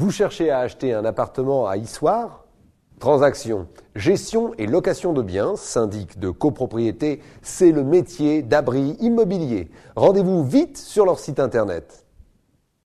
Vous cherchez à acheter un appartement à Issoire Transaction. Gestion et location de biens, syndic de copropriété, c'est le métier d'abri immobilier. Rendez-vous vite sur leur site internet